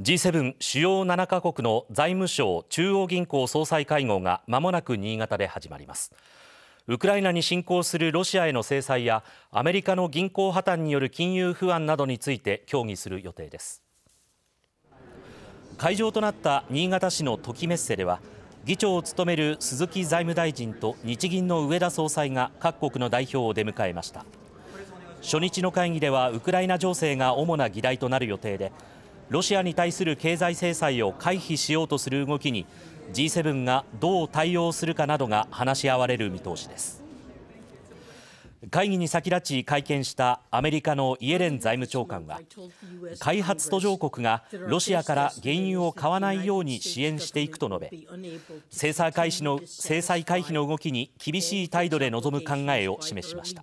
G7 主要7カ国の財務省中央銀行総裁会合がまもなく新潟で始まりますウクライナに侵攻するロシアへの制裁やアメリカの銀行破綻による金融不安などについて協議する予定です会場となった新潟市のときメッセでは議長を務める鈴木財務大臣と日銀の植田総裁が各国の代表を出迎えました初日の会議ではウクライナ情勢が主な議題となる予定でロシアに対する経済制裁を回避しようとする動きに G7 がどう対応するかなどが話し合われる見通しです会議に先立ち会見したアメリカのイエレン財務長官は開発途上国がロシアから原油を買わないように支援していくと述べ制裁回避の制裁回避の動きに厳しい態度で臨む考えを示しました